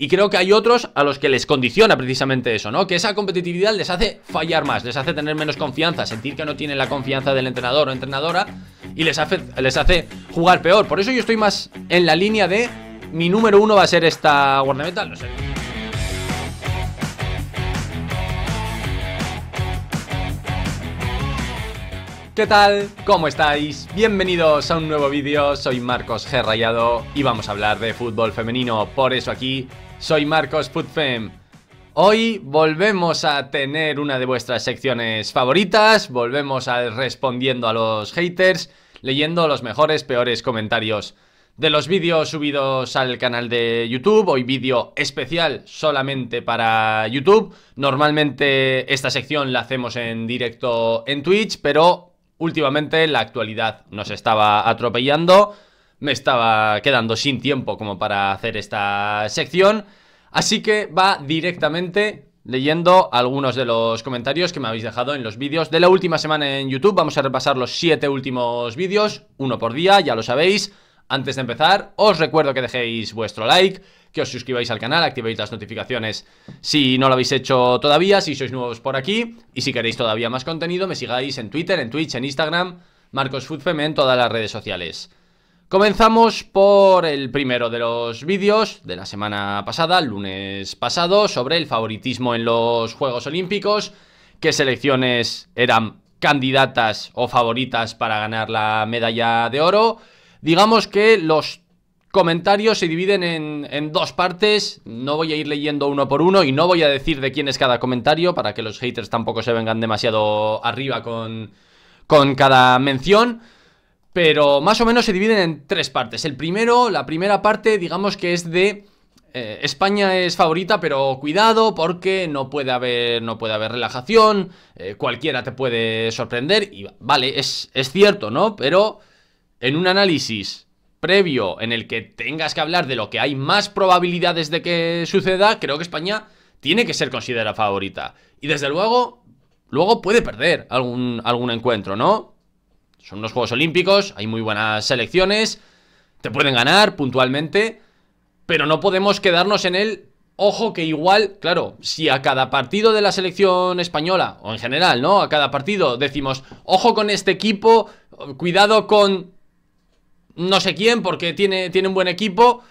Y creo que hay otros a los que les condiciona precisamente eso, ¿no? Que esa competitividad les hace fallar más, les hace tener menos confianza, sentir que no tienen la confianza del entrenador o entrenadora y les hace, les hace jugar peor. Por eso yo estoy más en la línea de mi número uno va a ser esta metal, no sé. ¿Qué tal? ¿Cómo estáis? Bienvenidos a un nuevo vídeo, soy Marcos G. Rayado y vamos a hablar de fútbol femenino, por eso aquí soy Marcos Footfem. Hoy volvemos a tener una de vuestras secciones favoritas, volvemos al respondiendo a los haters, leyendo los mejores, peores comentarios de los vídeos subidos al canal de YouTube. Hoy vídeo especial solamente para YouTube. Normalmente esta sección la hacemos en directo en Twitch, pero últimamente la actualidad nos estaba atropellando, me estaba quedando sin tiempo como para hacer esta sección, así que va directamente leyendo algunos de los comentarios que me habéis dejado en los vídeos de la última semana en YouTube. Vamos a repasar los siete últimos vídeos, uno por día, ya lo sabéis. Antes de empezar, os recuerdo que dejéis vuestro like, que os suscribáis al canal, activéis las notificaciones si no lo habéis hecho todavía, si sois nuevos por aquí, y si queréis todavía más contenido, me sigáis en Twitter, en Twitch, en Instagram, MarcosFoodFem en todas las redes sociales. Comenzamos por el primero de los vídeos de la semana pasada, el lunes pasado, sobre el favoritismo en los Juegos Olímpicos, qué selecciones eran candidatas o favoritas para ganar la medalla de oro Digamos que los comentarios se dividen en, dos partes. No voy a ir leyendo uno por uno y no voy a decir de quién es cada comentario para que los haters tampoco se vengan demasiado arriba con, con cada mención. Pero más o menos se dividen en tres partes. El primero, la primera parte, digamos que es de... Eh, España es favorita, pero cuidado porque no puede haber, no puede haber relajación, eh, cualquiera te puede sorprender y vale, es, es cierto, ¿no? Pero en un análisis previo en el que tengas que hablar de lo que hay más probabilidades de que suceda, creo que España tiene que ser considerada favorita. Y desde luego, luego puede perder algún, algún encuentro, ¿no? Son los Juegos Olímpicos, hay muy buenas selecciones, te pueden ganar puntualmente, pero no podemos quedarnos en el ojo que igual, claro, si a cada partido de la selección española, o en general, ¿no? A cada partido decimos, ojo con este equipo, cuidado con no sé quién, porque tiene, tiene un buen equipo.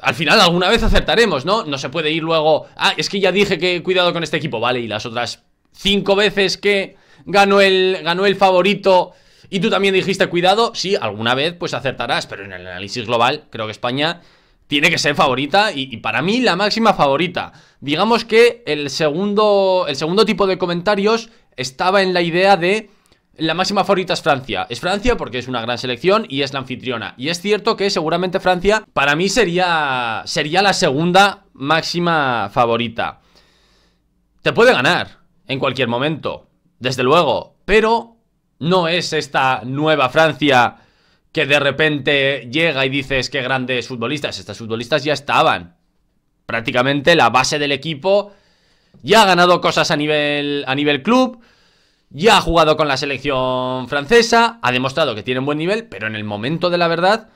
Al final alguna vez acertaremos, ¿no? No se puede ir luego... Ah, es que ya dije que cuidado con este equipo, vale, y las otras cinco veces que ganó el, ganó el favorito y tú también dijiste cuidado, sí, alguna vez pues acertarás, pero en el análisis global creo que España tiene que ser favorita y, y, para mí la máxima favorita. Digamos que el segundo, el segundo tipo de comentarios estaba en la idea de la máxima favorita es Francia. Es Francia porque es una gran selección y es la anfitriona. Y es cierto que seguramente Francia para mí sería, sería la segunda máxima favorita. Te puede ganar en cualquier momento, desde luego. Pero no es esta nueva Francia que de repente llega y dices que grandes futbolistas. Estas futbolistas ya estaban. Prácticamente la base del equipo ya ha ganado cosas a nivel, a nivel club ya ha jugado con la selección francesa, ha demostrado que tiene un buen nivel, pero en el momento de la verdad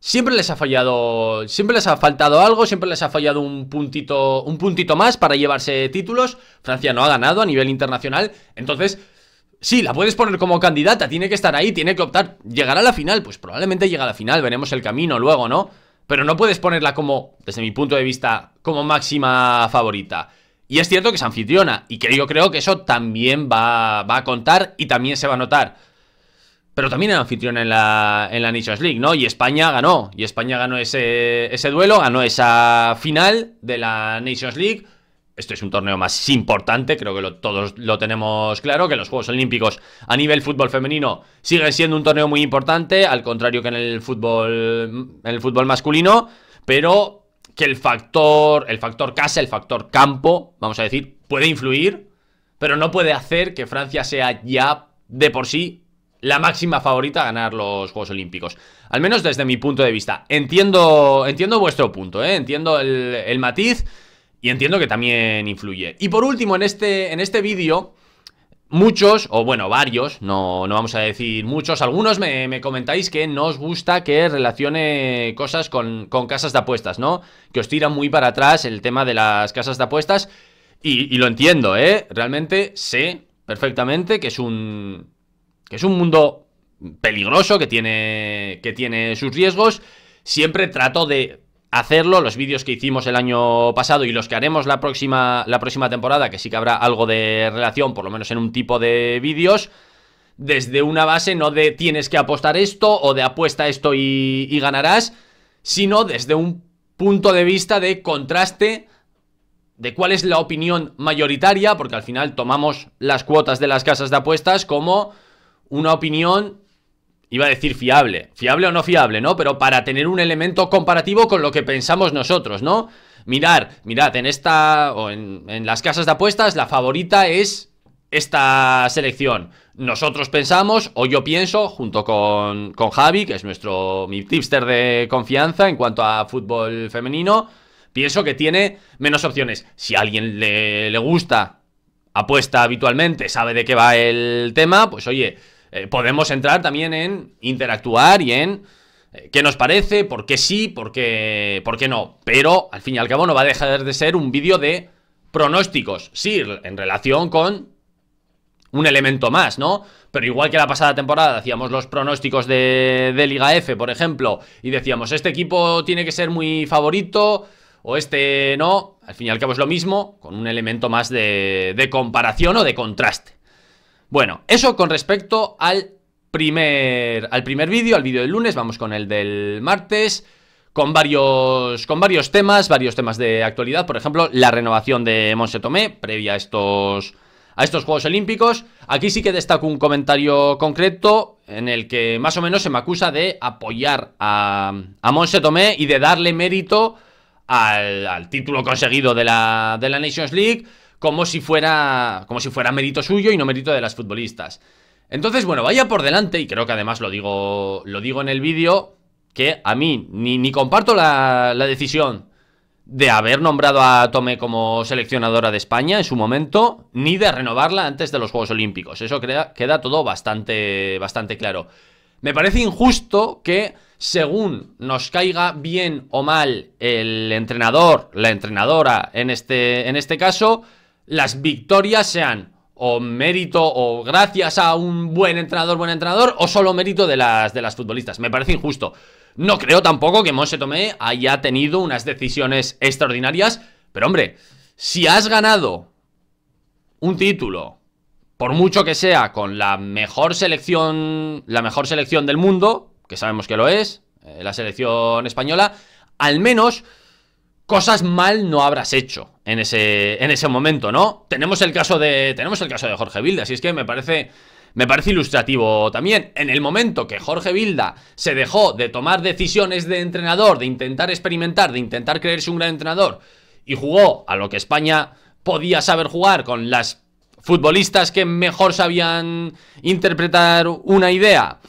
siempre les ha fallado, siempre les ha faltado algo, siempre les ha fallado un puntito, un puntito más para llevarse títulos. Francia no ha ganado a nivel internacional, entonces Sí, la puedes poner como candidata, tiene que estar ahí, tiene que optar. ¿Llegará a la final? Pues probablemente llega a la final, veremos el camino luego, ¿no? Pero no puedes ponerla como, desde mi punto de vista, como máxima favorita. Y es cierto que es anfitriona y que yo creo que eso también va, a contar y también se va a notar. Pero también era anfitriona en la, en la Nations League, ¿no? Y España ganó. Y España ganó ese, ese duelo, ganó esa final de la Nations League. Esto es un torneo más importante, creo que todos lo tenemos claro, que los Juegos Olímpicos a nivel fútbol femenino siguen siendo un torneo muy importante, al contrario que en el fútbol, en el fútbol masculino, pero que el factor, el factor casa, el factor campo, vamos a decir, puede influir, pero no puede hacer que Francia sea ya de por sí la máxima favorita a ganar los Juegos Olímpicos. Al menos desde mi punto de vista. Entiendo, entiendo vuestro punto, ¿eh? entiendo el, matiz y entiendo que también influye. Y por último, en este, en este vídeo Muchos, o bueno, varios, no, no vamos a decir muchos, algunos me, comentáis que no os gusta que relacione cosas con, casas de apuestas, ¿no? Que os tira muy para atrás el tema de las casas de apuestas. Y, y lo entiendo, ¿eh? Realmente sé perfectamente que es un. que es un mundo peligroso, que tiene. que tiene sus riesgos. Siempre trato de hacerlo. Los vídeos que hicimos el año pasado y los que haremos la próxima, la próxima temporada, que sí que habrá algo de relación, por lo menos en un tipo de vídeos, desde una base no de tienes que apostar esto o de apuesta esto y, y ganarás, sino desde un punto de vista de contraste de cuál es la opinión mayoritaria, porque al final tomamos las cuotas de las casas de apuestas como una opinión iba a decir fiable, fiable o no fiable, ¿no? Pero para tener un elemento comparativo con lo que pensamos nosotros, ¿no? Mirad, mirad, en esta o en, las casas de apuestas la favorita es esta selección. Nosotros pensamos, o yo pienso, junto con, con Javi, que es nuestro mi tipster de confianza en cuanto a fútbol femenino, pienso que tiene menos opciones. Si a alguien le, le gusta, apuesta habitualmente, sabe de qué va el tema, pues oye, eh, podemos entrar también en interactuar y en eh, qué nos parece, por qué sí, por qué, por qué no. Pero al fin y al cabo no va a dejar de ser un vídeo de pronósticos, sí, en relación con un elemento más, ¿no? Pero igual que la pasada temporada hacíamos los pronósticos de, de, Liga F, por ejemplo, y decíamos, este equipo tiene que ser muy favorito o este no, al fin y al cabo es lo mismo, con un elemento más de, de comparación o de contraste. Bueno, eso con respecto al primer, al primer vídeo, al vídeo del lunes, vamos con el del martes con varios, con varios temas, varios temas de actualidad, por ejemplo, la renovación de Monse Tomé, previa a estos, a estos Juegos Olímpicos. Aquí sí que destaco un comentario concreto en el que más o menos se me acusa de apoyar a, a Monse Tomé y de darle mérito al, al título conseguido de la, de la Nations League como si fuera, como si fuera mérito suyo y no mérito de las futbolistas. Entonces, bueno, vaya por delante, y creo que además lo digo, lo digo en el vídeo, que a mí ni, comparto la, decisión de haber nombrado a Tome como seleccionadora de España en su momento, ni de renovarla antes de los Juegos Olímpicos. Eso queda todo bastante, bastante claro. Me parece injusto que, según nos caiga bien o mal el entrenador, la entrenadora en este, en este caso, las victorias sean o mérito o gracias a un buen entrenador, buen entrenador, o solo mérito de las, de las futbolistas. Me parece injusto. No creo tampoco que Monse Tomé haya tenido unas decisiones extraordinarias, pero hombre, si has ganado un título, por mucho que sea, con la mejor selección, la mejor selección del mundo, que sabemos que lo es, eh, la selección española, al menos cosas mal no habrás hecho en ese, en ese momento, ¿no? Tenemos el caso de, tenemos el caso de Jorge Vilda, así es que me parece... Me parece ilustrativo también, en el momento que Jorge Vilda se dejó de tomar decisiones de entrenador, de intentar experimentar, de intentar creerse un gran entrenador, y jugó a lo que España podía saber jugar con las futbolistas que mejor sabían interpretar una idea,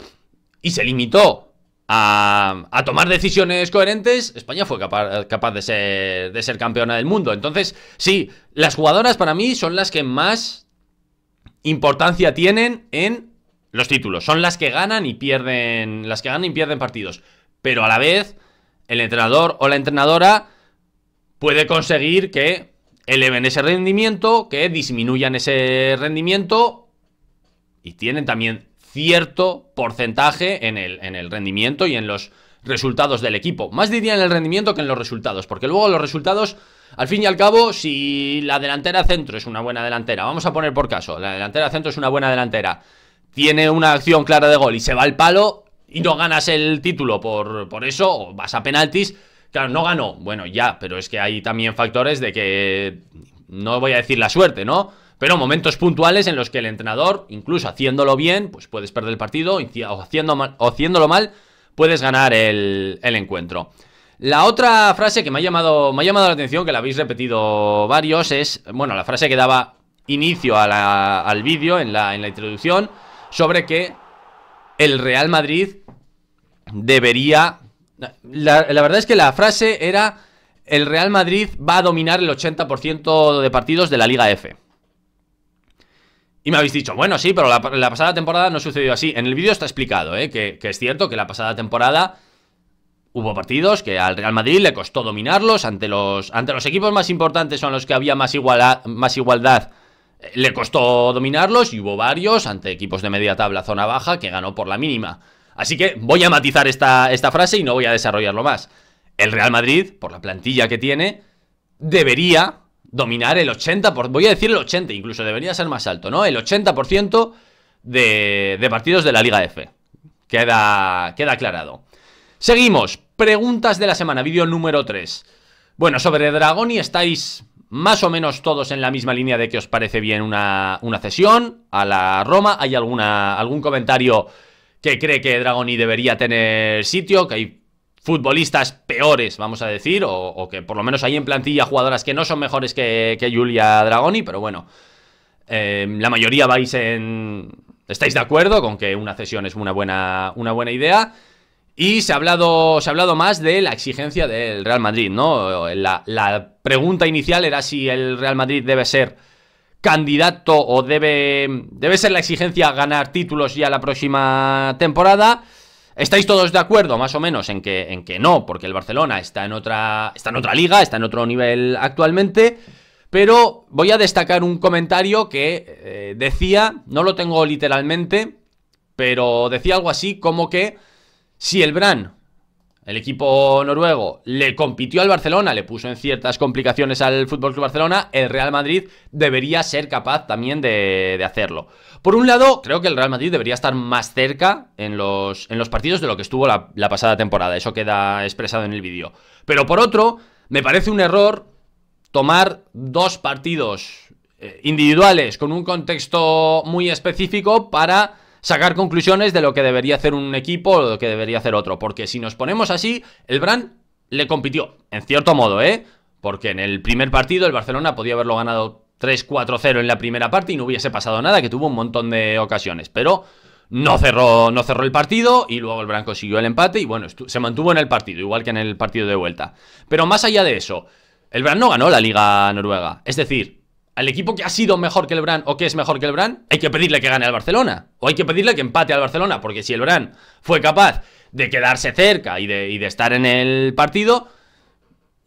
y se limitó a, tomar decisiones coherentes, España fue capaz, de, ser, de ser campeona del mundo. Entonces, sí, las jugadoras para mí son las que más importancia tienen en los títulos. Son las que ganan y pierden. Las que ganan y pierden partidos. Pero a la vez, el entrenador o la entrenadora puede conseguir que eleven ese rendimiento, que disminuyan ese rendimiento. Y tienen también cierto porcentaje en el, en el rendimiento y en los resultados del equipo. Más diría en el rendimiento que en los resultados, porque luego los resultados, al fin y al cabo, si la delantera centro es una buena delantera, vamos a poner por caso, la delantera centro es una buena delantera, tiene una acción clara de gol y se va al palo y no ganas el título por, por eso, o vas a penaltis, claro, no ganó, bueno, ya, pero es que hay también factores de que, no voy a decir la suerte, ¿no? Pero momentos puntuales en los que el entrenador, incluso haciéndolo bien, pues puedes perder el partido, o, haciéndolo mal, puedes ganar el, encuentro. La otra frase que me ha, llamado, me ha llamado la atención, que la habéis repetido varios, es, bueno, la frase que daba inicio al vídeo en la, en la introducción, sobre que el Real Madrid debería... La, la, verdad es que la frase era, el Real Madrid va a dominar el 80% de partidos de la Liga F. Y me habéis dicho, bueno, sí, pero la, pasada temporada no sucedió así. En el vídeo está explicado, ¿eh? que, es cierto que la pasada temporada hubo partidos que al Real Madrid le costó dominarlos ante los, ante los equipos más importantes son los que había más, más igualdad eh, le costó dominarlos y hubo varios ante equipos de media tabla zona baja que ganó por la mínima así que voy a matizar esta, esta frase y no voy a desarrollarlo más el Real Madrid por la plantilla que tiene debería dominar el 80%, voy a decir el 80%, incluso debería ser más alto, ¿no? El 80% de, de partidos de la Liga F. Queda, queda aclarado. Seguimos. Preguntas de la semana, vídeo número 3. Bueno, sobre Dragoni estáis más o menos todos en la misma línea de que os parece bien una, una cesión a la Roma. Hay alguna, algún comentario que cree que Dragoni debería tener sitio, que hay futbolistas peores, vamos a decir, o, que por lo menos hay en plantilla jugadoras que no son mejores que, Julia Dragoni, pero bueno, eh, la mayoría vais en... ¿Estáis de acuerdo con que una cesión es una buena, una buena idea? Y se ha, hablado, se ha hablado más de la exigencia del Real Madrid, ¿no? La, pregunta inicial era si el Real Madrid debe ser candidato o debe, debe ser la exigencia ganar títulos ya la próxima temporada. ¿Estáis todos de acuerdo, más o menos, en que, en que no? Porque el Barcelona está en otra. está en otra liga, está en otro nivel actualmente. Pero voy a destacar un comentario que eh, decía, no lo tengo literalmente, pero decía algo así como que si el Bran el equipo noruego le compitió al Barcelona, le puso en ciertas complicaciones al Fútbol Club Barcelona. El Real Madrid debería ser capaz también de, hacerlo. Por un lado, creo que el Real Madrid debería estar más cerca en los, partidos de lo que estuvo la pasada temporada. Eso queda expresado en el vídeo. Pero por otro, me parece un error tomar dos partidos eh, individuales con un contexto muy específico para sacar conclusiones de lo que debería hacer un equipo o lo que debería hacer otro. Porque si nos ponemos así, el Brand le compitió, en cierto modo, ¿eh? Porque en el primer partido el Barcelona podía haberlo ganado 3-4-0 en la primera parte y no hubiese pasado nada, que tuvo un montón de ocasiones. Pero no cerró, no cerró el partido y luego el Brand consiguió el empate y bueno, se mantuvo en el partido, igual que en el partido de vuelta. Pero más allá de eso, el Brand no ganó la Liga Noruega. Es decir, al equipo que ha sido mejor que el Brand o que es mejor que el Brand, hay que pedirle que gane al Barcelona. O hay que pedirle que empate al Barcelona, porque si el Brand fue capaz de quedarse cerca y de, y de estar en el partido,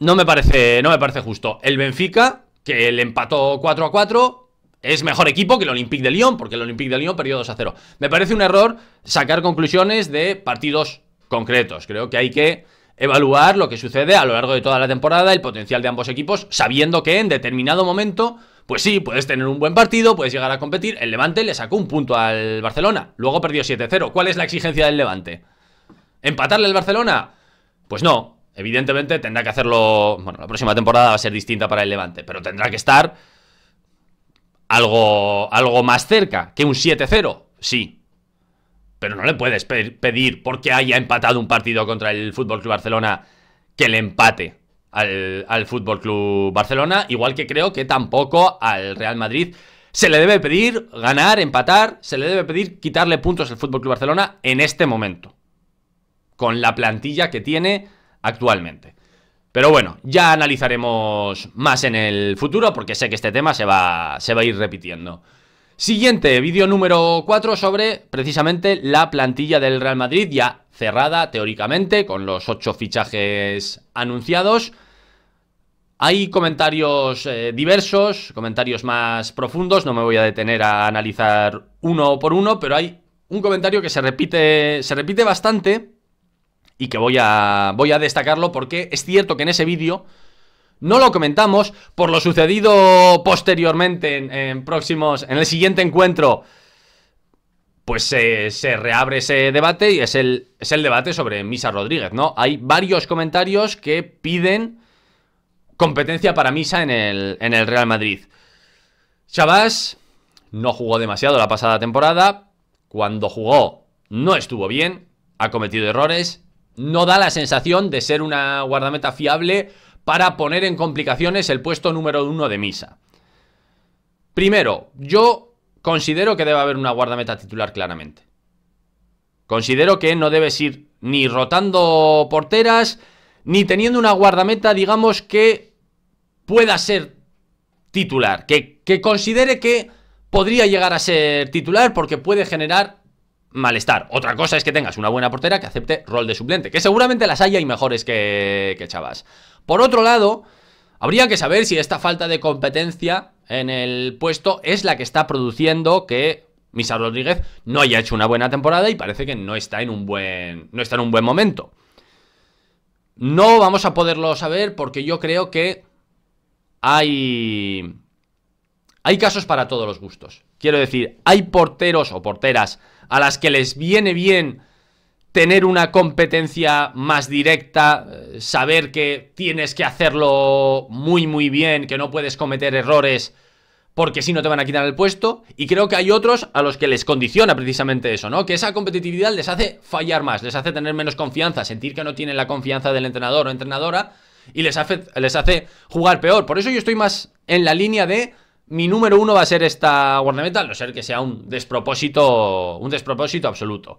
no me, parece, no me parece justo. El Benfica, que le empató 4 a 4, es mejor equipo que el Olympique de Lyon, porque el Olympique de Lyon perdió 2 a 0. Me parece un error sacar conclusiones de partidos concretos. Creo que hay que evaluar lo que sucede a lo largo de toda la temporada, el potencial de ambos equipos, sabiendo que en determinado momento pues sí, puedes tener un buen partido, puedes llegar a competir. El Levante le sacó un punto al Barcelona, luego perdió 7-0. ¿Cuál es la exigencia del Levante? ¿Empatarle al Barcelona? Pues no. Evidentemente tendrá que hacerlo. Bueno, la próxima temporada va a ser distinta para el Levante, pero tendrá que estar algo, algo más cerca que un 7-0. Sí, pero no le puedes pedir porque haya empatado un partido contra el Fútbol Club Barcelona que le empate al, al Fútbol Club Barcelona, igual que creo que tampoco al Real Madrid se le debe pedir ganar, empatar, se le debe pedir quitarle puntos al Fútbol Club Barcelona en este momento, con la plantilla que tiene actualmente. Pero bueno, ya analizaremos más en el futuro porque sé que este tema se va, se va a ir repitiendo. Siguiente, vídeo número 4 sobre precisamente la plantilla del Real Madrid, ya cerrada teóricamente, con los 8 fichajes anunciados. Hay comentarios eh, diversos, comentarios más profundos, no me voy a detener a analizar uno por uno, pero hay un comentario que se repite, se repite bastante y que voy a, voy a destacarlo porque es cierto que en ese vídeo no lo comentamos por lo sucedido posteriormente en, próximos, en el siguiente encuentro. Pues se reabre ese debate y es el, es el debate sobre Misa Rodríguez, ¿no? Hay varios comentarios que piden competencia para Misa en el, en el Real Madrid. Chavas no jugó demasiado la pasada temporada. Cuando jugó, no estuvo bien. Ha cometido errores. No da la sensación de ser una guardameta fiable para poner en complicaciones el puesto número uno de Misa. Primero, yo considero que debe haber una guardameta titular claramente. Considero que no debes ir ni rotando porteras, ni teniendo una guardameta, digamos, que pueda ser titular, que, considere que podría llegar a ser titular porque puede generar malestar. Otra cosa es que tengas una buena portera que acepte rol de suplente, que seguramente las haya y mejores que, que Chavas. Por otro lado, habría que saber si esta falta de competencia en el puesto es la que está produciendo que Misa Rodríguez no haya hecho una buena temporada y parece que no está en un buen, no está en un buen momento. No vamos a poderlo saber porque yo creo que hay, hay casos para todos los gustos. Quiero decir, hay porteros o porteras a las que les viene bien tener una competencia más directa, eh, saber que tienes que hacerlo muy muy bien, que no puedes cometer errores porque si no te van a quitar el puesto. Y creo que hay otros a los que les condiciona precisamente eso, ¿no? Que esa competitividad les hace fallar más, les hace tener menos confianza, sentir que no tienen la confianza del entrenador o entrenadora y les hace, les hace jugar peor. Por eso yo estoy más en la línea de mi número uno va a ser esta guardameta, a no ser que sea un despropósito, un despropósito absoluto.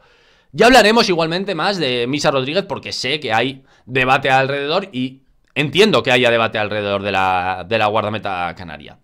Ya hablaremos igualmente más de Misa Rodríguez porque sé que hay debate alrededor y entiendo que haya debate alrededor de la, guardameta canaria.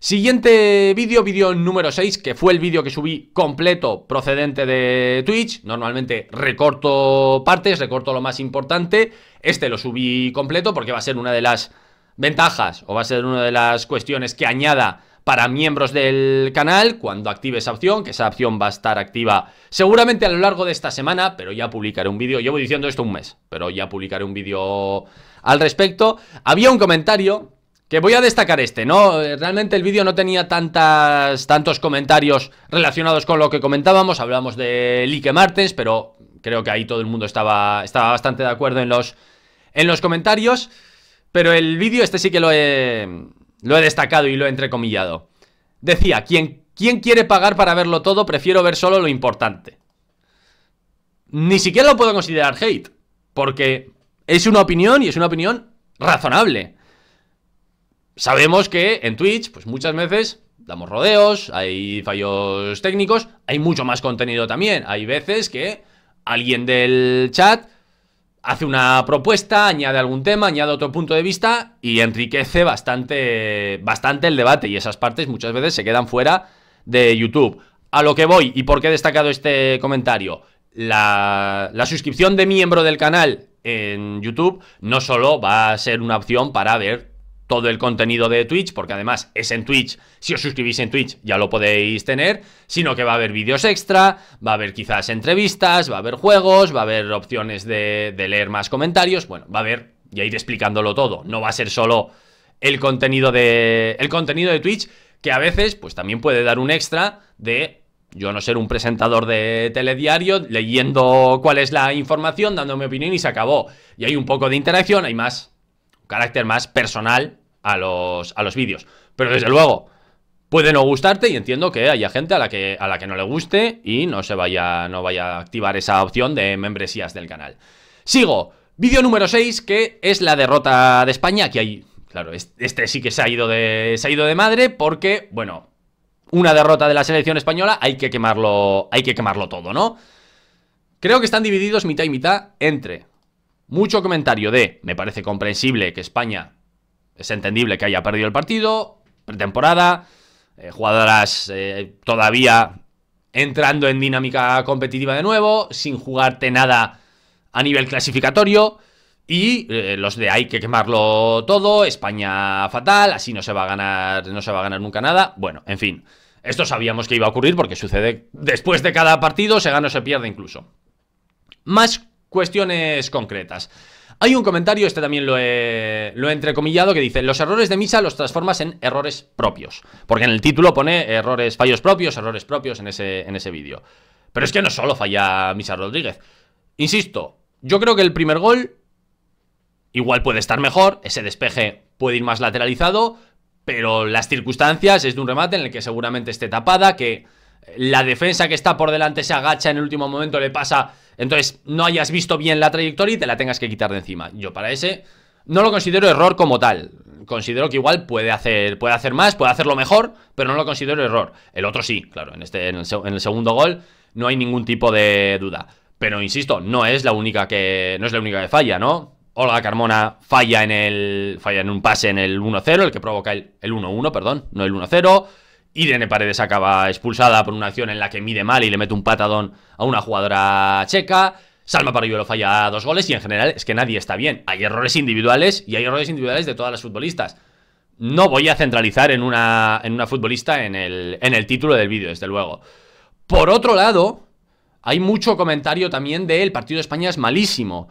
Siguiente vídeo, vídeo número 6, que fue el vídeo que subí completo procedente de Twitch. Normalmente recorto partes, recorto lo más importante. Este lo subí completo porque va a ser una de las ventajas o va a ser una de las cuestiones que añada para miembros del canal cuando active esa opción, que esa opción va a estar activa seguramente a lo largo de esta semana, pero ya publicaré un vídeo, llevo diciendo esto un mes, pero ya publicaré un vídeo al respecto. Había un comentario que voy a destacar este, ¿no? Eh, realmente el vídeo no tenía tantas, tantos comentarios relacionados con lo que comentábamos, hablamos de Lique Martens, pero creo que ahí todo el mundo estaba, estaba bastante de acuerdo en los, en los comentarios, pero el vídeo este sí que lo he lo he destacado y lo he entrecomillado. Decía, ¿quién quiere pagar para verlo todo, prefiero ver solo lo importante. Ni siquiera lo puedo considerar hate, porque es una opinión y es una opinión razonable. Sabemos que en Twitch, pues muchas veces damos rodeos, hay fallos técnicos, hay mucho más contenido también. Hay veces que alguien del chat hace una propuesta, añade algún tema, añade otro punto de vista y enriquece bastante, bastante el debate y esas partes muchas veces se quedan fuera de YouTube. A lo que voy y por qué he destacado este comentario. La, la suscripción de miembro del canal en YouTube no solo va a ser una opción para ver todo el contenido de Twitch, porque además es en Twitch, si os suscribís en Twitch ya lo podéis tener, sino que va a haber vídeos extra, va a haber quizás entrevistas, va a haber juegos, va a haber opciones de, leer más comentarios, bueno, va a haber, ya ir explicándolo todo, no va a ser solo el contenido de, el contenido de Twitch, que a veces pues también puede dar un extra de yo no ser un presentador de telediario leyendo cuál es la información, dando mi opinión y se acabó. Y hay un poco de interacción, hay más, carácter más personal a los, a los vídeos. Pero desde luego, puede no gustarte y entiendo que haya gente a la que, a la que no le guste y no se vaya, no vaya a activar esa opción de membresías del canal. Sigo. Vídeo número 6, que es la derrota de España. que hay. Claro, este sí que se ha ido de. se ha ido de madre. Porque, bueno, una derrota de la selección española, hay que quemarlo. Hay que quemarlo todo, ¿no? Creo que están divididos mitad y mitad entre mucho comentario de. Me parece comprensible que España es entendible que haya perdido el partido, pretemporada, eh, jugadoras eh, todavía entrando en dinámica competitiva de nuevo, sin jugarte nada a nivel clasificatorio. Y eh, los de hay que quemarlo todo, España fatal, así no se va a ganar, no se va a ganar nunca nada. Bueno, en fin. Esto sabíamos que iba a ocurrir porque sucede después de cada partido, se gana o se pierde incluso. Más cuestiones concretas. Hay un comentario, este también lo he, entrecomillado, que dice, los errores de misa los transformas en errores propios. Porque en el título pone errores, fallos propios, errores propios en ese, en ese vídeo. Pero es que no solo falla Misa Rodríguez. Insisto, yo creo que el primer gol igual puede estar mejor, ese despeje puede ir más lateralizado, pero las circunstancias es de un remate en el que seguramente esté tapada, que la defensa que está por delante se agacha en el último momento, le pasa, entonces no hayas visto bien la trayectoria y te la tengas que quitar de encima. Yo para ese no lo considero error como tal. Considero que igual puede hacer, puede hacer más, puede hacerlo mejor, pero no lo considero error. El otro sí, claro, en, este, en el, segundo gol no hay ningún tipo de duda. Pero insisto, no es la única que, no es la única que falla, ¿no? Olga Carmona falla en, el, falla en un pase en el 1-0, el que provoca el, el 1-1, perdón, no el 1-0. Irene Paredes acaba expulsada por una acción en la que mide mal y le mete un patadón a una jugadora checa. Salma lo falla dos goles y en general es que nadie está bien. Hay errores individuales y hay errores individuales de todas las futbolistas. No voy a centralizar en una, en una futbolista en el, título del vídeo, desde luego. Por otro lado, hay mucho comentario también de el partido de España es malísimo.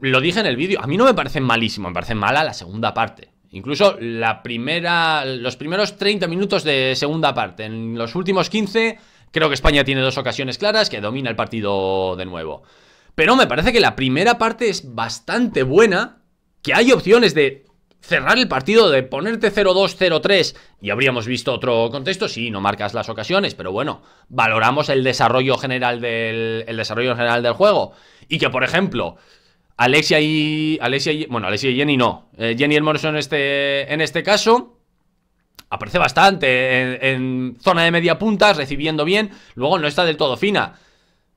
Lo dije en el vídeo, a mí no me parece malísimo, me parece mala la segunda parte. Incluso la primera, los primeros 30 minutos de segunda parte. En los últimos 15, creo que España tiene dos ocasiones claras que domina el partido de nuevo. Pero me parece que la primera parte es bastante buena, que hay opciones de cerrar el partido, de ponerte 0-2, 0-3, y habríamos visto otro contexto, sí, no marcas las ocasiones, pero bueno, valoramos el desarrollo general del, el desarrollo general del juego. Y que, por ejemplo, Alexia y. Alexia y. Bueno, Alexia y Jenny no. Eh, Jenny y este, en este caso. Aparece bastante en, en, zona de media punta, recibiendo bien. Luego no está del todo fina.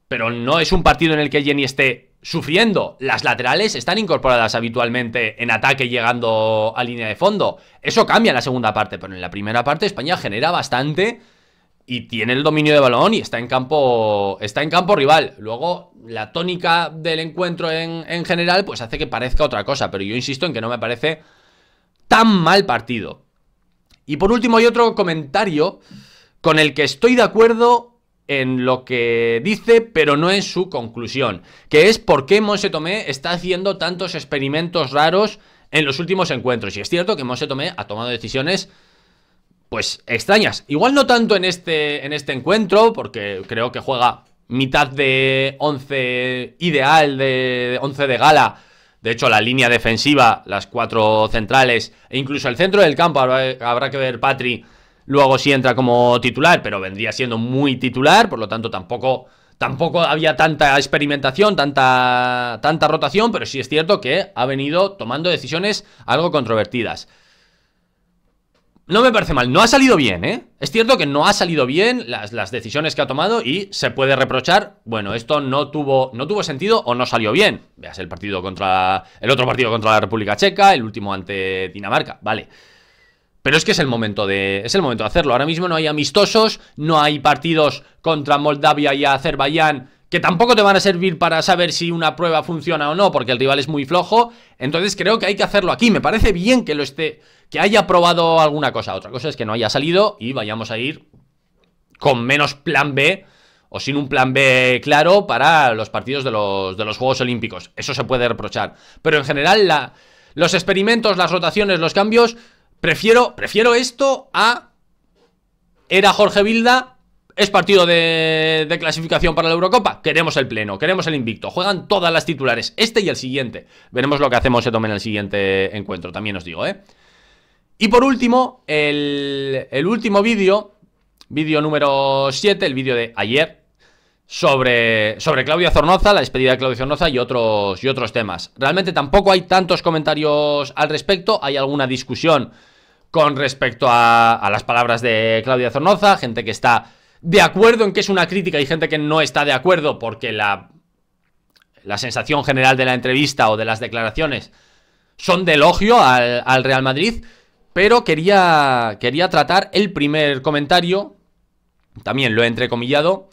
Pero no es un partido en el que Jenny esté sufriendo. Las laterales están incorporadas habitualmente en ataque llegando a línea de fondo. Eso cambia en la segunda parte, pero en la primera parte España genera bastante y tiene el dominio de balón y está en campo está en campo rival. Luego la tónica del encuentro en, general pues hace que parezca otra cosa, pero yo insisto en que no me parece tan mal partido. Y por último hay otro comentario con el que estoy de acuerdo en lo que dice, pero no en su conclusión, que es por qué Monse Tomé está haciendo tantos experimentos raros en los últimos encuentros. Y es cierto que Monse Tomé ha tomado decisiones pues extrañas. Igual no tanto en este, en este encuentro, porque creo que juega mitad de 11 ideal, de 11 de gala. De hecho, la línea defensiva, las cuatro centrales e incluso el centro del campo, habrá, que ver Patri luego si entra como titular, pero vendría siendo muy titular, por lo tanto tampoco, tampoco había tanta experimentación, tanta, tanta rotación, pero sí es cierto que ha venido tomando decisiones algo controvertidas. No me parece mal, no ha salido bien, ¿eh? Es cierto que no ha salido bien las, decisiones que ha tomado y se puede reprochar, bueno, esto no tuvo, no tuvo sentido o no salió bien. Veas el partido contra, el otro partido contra la República Checa, el último ante Dinamarca, vale. Pero es que es el momento de, es el momento de hacerlo. Ahora mismo no hay amistosos, no hay partidos contra Moldavia y Azerbaiyán que tampoco te van a servir para saber si una prueba funciona o no, porque el rival es muy flojo. Entonces creo que hay que hacerlo aquí. Me parece bien que lo esté, que haya probado alguna cosa. Otra cosa es que no haya salido y vayamos a ir con menos plan B o sin un plan B claro para los partidos de los, de los Juegos Olímpicos. Eso se puede reprochar. Pero en general, los experimentos, las rotaciones, los cambios, prefiero, prefiero esto a... Era Jorge Bilda es partido de, clasificación para la Eurocopa. Queremos el pleno, queremos el invicto. Juegan todas las titulares, este y el siguiente. Veremos lo que hacemos se tomen el siguiente encuentro, también os digo, ¿eh? Y por último, el, último vídeo, vídeo número 7, el vídeo de ayer, sobre, sobre Claudia Zornoza, la despedida de Claudia Zornoza y otros, y otros temas. Realmente tampoco hay tantos comentarios al respecto, hay alguna discusión con respecto a, a las palabras de Claudia Zornoza, gente que está de acuerdo en que es una crítica y gente que no está de acuerdo porque la, la sensación general de la entrevista o de las declaraciones son de elogio al, Real Madrid, pero quería, quería tratar el primer comentario, también lo he entrecomillado,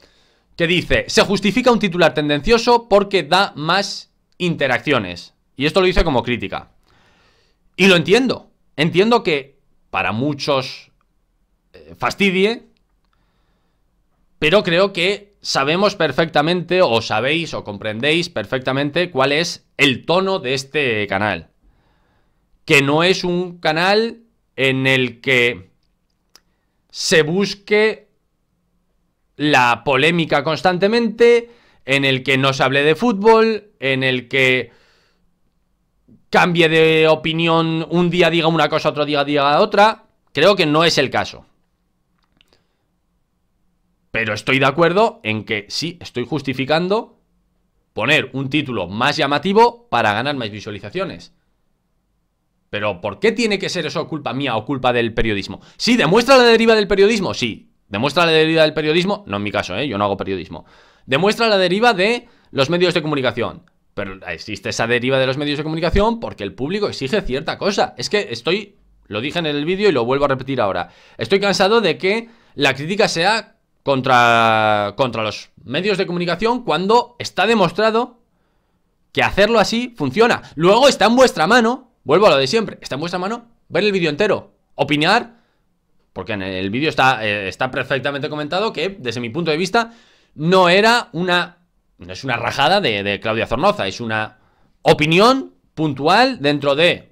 que dice, se justifica un titular tendencioso porque da más interacciones. Y esto lo dice como crítica. Y lo entiendo. Entiendo que para muchos eh, fastidie, pero creo que sabemos perfectamente, o sabéis, o comprendéis perfectamente cuál es el tono de este canal. Que no es un canal en el que se busque la polémica constantemente, en el que no se hable de fútbol, en el que cambie de opinión un día diga una cosa, otro día diga otra. Creo que no es el caso. Pero estoy de acuerdo en que sí, estoy justificando poner un título más llamativo para ganar más visualizaciones. Pero ¿por qué tiene que ser eso culpa mía o culpa del periodismo? Sí, demuestra la deriva del periodismo, sí. Demuestra la deriva del periodismo, no en mi caso, ¿eh? yo no hago periodismo. Demuestra la deriva de los medios de comunicación. Pero existe esa deriva de los medios de comunicación porque el público exige cierta cosa. Es que estoy, lo dije en el vídeo y lo vuelvo a repetir ahora, estoy cansado de que la crítica sea contra, contra los medios de comunicación cuando está demostrado que hacerlo así funciona. Luego está en vuestra mano, vuelvo a lo de siempre, está en vuestra mano ver el vídeo entero, opinar, porque en el vídeo está, eh, está perfectamente comentado que, desde mi punto de vista, no era una. No es una rajada de, de Claudia Zornoza, es una opinión puntual dentro de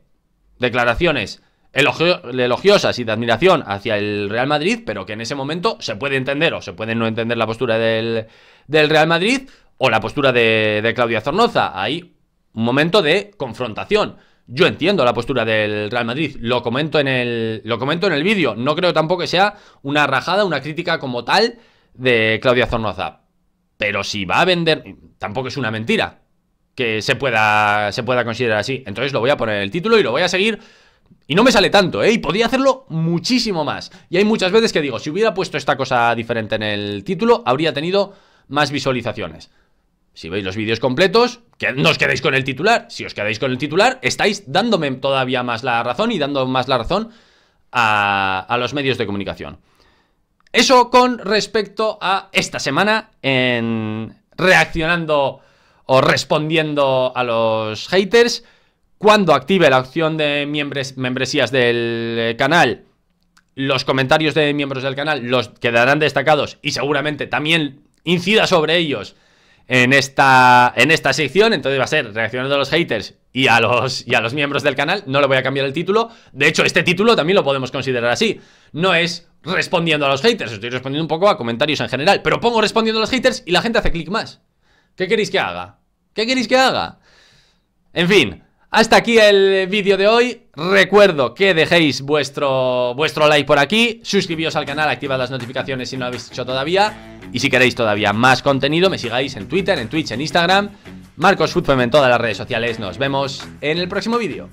declaraciones elogiosas y de admiración hacia el Real Madrid, pero que en ese momento se puede entender o se puede no entender la postura del, del Real Madrid o la postura de, de Claudia Zornoza. Hay un momento de confrontación. Yo entiendo la postura del Real Madrid, lo comento en el, lo comento en el vídeo. No creo tampoco que sea una rajada, una crítica como tal de Claudia Zornoza. Pero si va a vender, tampoco es una mentira que se pueda, se pueda considerar así. Entonces lo voy a poner en el título y lo voy a seguir y no me sale tanto, ¿eh? Y podía hacerlo muchísimo más. Y hay muchas veces que digo, si hubiera puesto esta cosa diferente en el título, habría tenido más visualizaciones. Si veis los vídeos completos, que no os quedéis con el titular. Si os quedáis con el titular, estáis dándome todavía más la razón y dando más la razón a, a los medios de comunicación. Eso con respecto a esta semana en reaccionando o respondiendo a los haters. Cuando active la opción de membresías del eh, canal, los comentarios de miembros del canal los quedarán destacados y seguramente también incida sobre ellos en esta, en esta sección. Entonces va a ser reacciones de los haters y a los, y a los miembros del canal. No le voy a cambiar el título. De hecho, este título también lo podemos considerar así. No es respondiendo a los haters. Estoy respondiendo un poco a comentarios en general. Pero pongo respondiendo a los haters y la gente hace clic más. ¿Qué queréis que haga? ¿Qué queréis que haga? En fin, hasta aquí el vídeo de hoy. Recuerdo que dejéis vuestro, vuestro like por aquí, suscribíos al canal, activad las notificaciones si no lo habéis hecho todavía. Y si queréis todavía más contenido, me sigáis en Twitter, en Twitch, en Instagram. Marcos en todas las redes sociales. Nos vemos en el próximo vídeo.